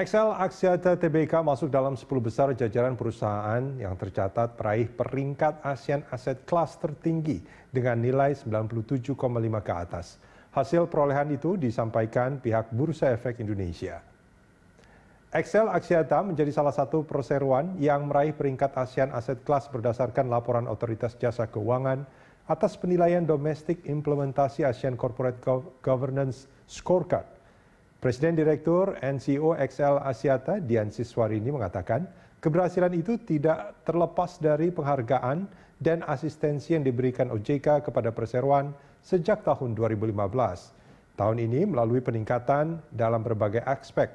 Excel Aksiata Tbk masuk dalam 10 besar jajaran perusahaan yang tercatat peraih peringkat ASEAN Asset Class tertinggi dengan nilai 97,5 ke atas. Hasil perolehan itu disampaikan pihak Bursa Efek Indonesia. Excel Aksiata menjadi salah satu perseruan yang meraih peringkat ASEAN Asset Class berdasarkan laporan Otoritas Jasa Keuangan atas penilaian domestik implementasi ASEAN Corporate Governance Scorecard Presiden Direktur NCO XL Asiata Dian Siswarini mengatakan, keberhasilan itu tidak terlepas dari penghargaan dan asistensi yang diberikan OJK kepada perseroan sejak tahun 2015. Tahun ini melalui peningkatan dalam berbagai aspek.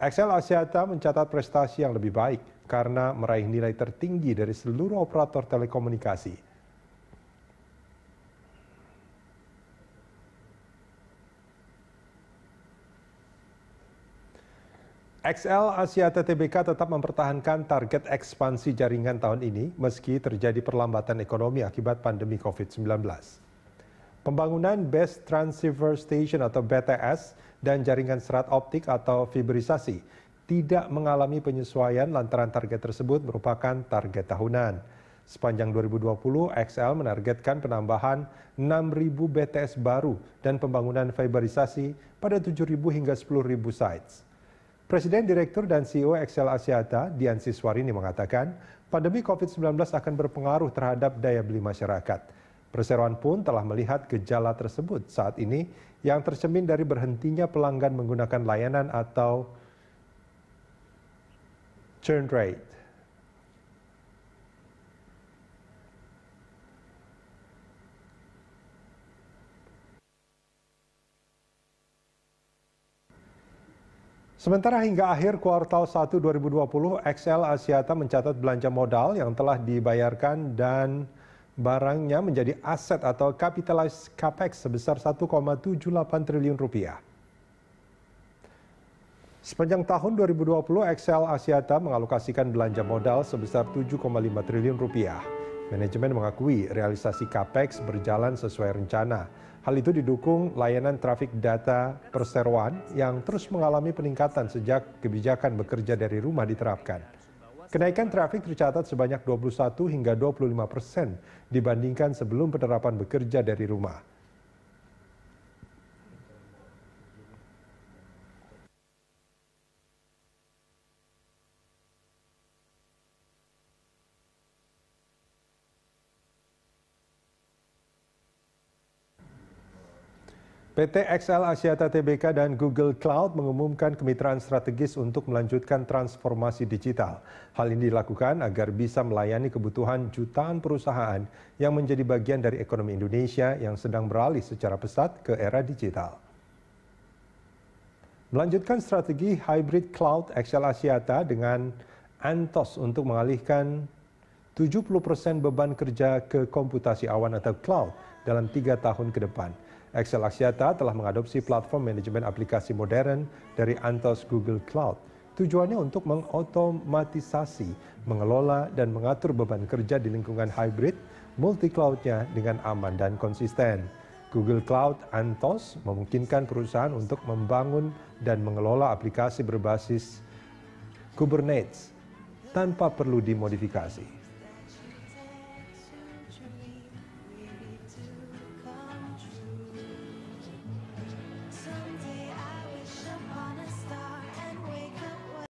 XL Asiata mencatat prestasi yang lebih baik karena meraih nilai tertinggi dari seluruh operator telekomunikasi. XL Asia TTBK tetap mempertahankan target ekspansi jaringan tahun ini meski terjadi perlambatan ekonomi akibat pandemi COVID-19. Pembangunan Best Transceiver Station atau BTS dan jaringan serat optik atau fiberisasi tidak mengalami penyesuaian lantaran target tersebut merupakan target tahunan. Sepanjang 2020, XL menargetkan penambahan 6.000 BTS baru dan pembangunan fiberisasi pada 7.000 hingga 10.000 sites. Presiden Direktur dan CEO Excel Asiata, Dian Siswarini mengatakan, pandemi COVID-19 akan berpengaruh terhadap daya beli masyarakat. Perseroan pun telah melihat gejala tersebut saat ini yang tercemin dari berhentinya pelanggan menggunakan layanan atau churn rate. Sementara hingga akhir kuartal 1 2020, XL Asiata mencatat belanja modal yang telah dibayarkan dan barangnya menjadi aset atau capitalized capex sebesar 1,78 triliun rupiah. Sepanjang tahun 2020, XL Asiata mengalokasikan belanja modal sebesar 7,5 triliun rupiah. Manajemen mengakui realisasi CAPEX berjalan sesuai rencana. Hal itu didukung layanan trafik data perseroan yang terus mengalami peningkatan sejak kebijakan bekerja dari rumah diterapkan. Kenaikan trafik tercatat sebanyak 21 hingga 25 persen dibandingkan sebelum penerapan bekerja dari rumah. PT XL Asia Tbk dan Google Cloud mengumumkan kemitraan strategis untuk melanjutkan transformasi digital. Hal ini dilakukan agar bisa melayani kebutuhan jutaan perusahaan yang menjadi bagian dari ekonomi Indonesia yang sedang beralih secara pesat ke era digital. Melanjutkan strategi hybrid cloud XL Asiata dengan Antos untuk mengalihkan 70% beban kerja ke komputasi awan atau cloud dalam tiga tahun ke depan. Excel Axiata telah mengadopsi platform manajemen aplikasi modern dari Anthos Google Cloud. Tujuannya untuk mengotomatisasi, mengelola, dan mengatur beban kerja di lingkungan hybrid multi-cloudnya dengan aman dan konsisten. Google Cloud Anthos memungkinkan perusahaan untuk membangun dan mengelola aplikasi berbasis Kubernetes tanpa perlu dimodifikasi.